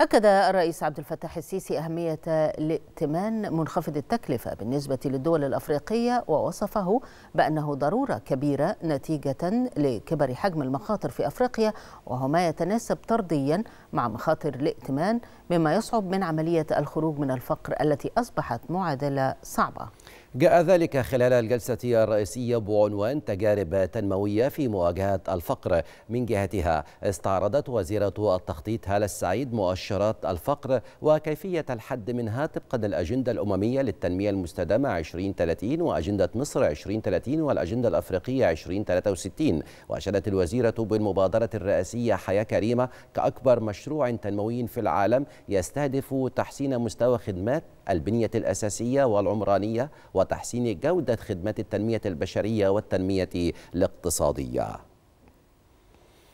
أكد الرئيس عبد الفتاح السيسي أهمية الائتمان منخفض التكلفة بالنسبة للدول الأفريقية ووصفه بأنه ضرورة كبيرة نتيجة لكبر حجم المخاطر في أفريقيا وهو ما يتناسب طرديا مع مخاطر الائتمان مما يصعب من عملية الخروج من الفقر التي أصبحت معادلة صعبة جاء ذلك خلال الجلسة الرئيسية بعنوان تجارب تنموية في مواجهة الفقر من جهتها استعرضت وزيرة التخطيط هالة السعيد مؤشر مؤشرات الفقر وكيفية الحد منها طبقا للأجندة الأممية للتنمية المستدامة 2030 وأجندة مصر 2030 والأجندة الأفريقية 2063 وأشادت الوزيرة بالمبادرة الرئاسية حياة كريمة كأكبر مشروع تنموي في العالم يستهدف تحسين مستوى خدمات البنية الأساسية والعمرانية وتحسين جودة خدمات التنمية البشرية والتنمية الاقتصادية